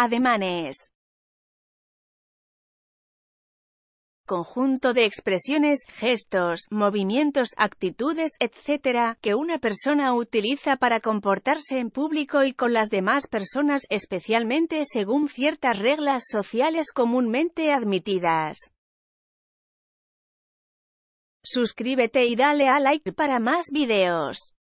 ademanes. conjunto de expresiones, gestos, movimientos, actitudes, etc., que una persona utiliza para comportarse en público y con las demás personas, especialmente según ciertas reglas sociales comúnmente admitidas. Suscríbete y dale a like para más videos.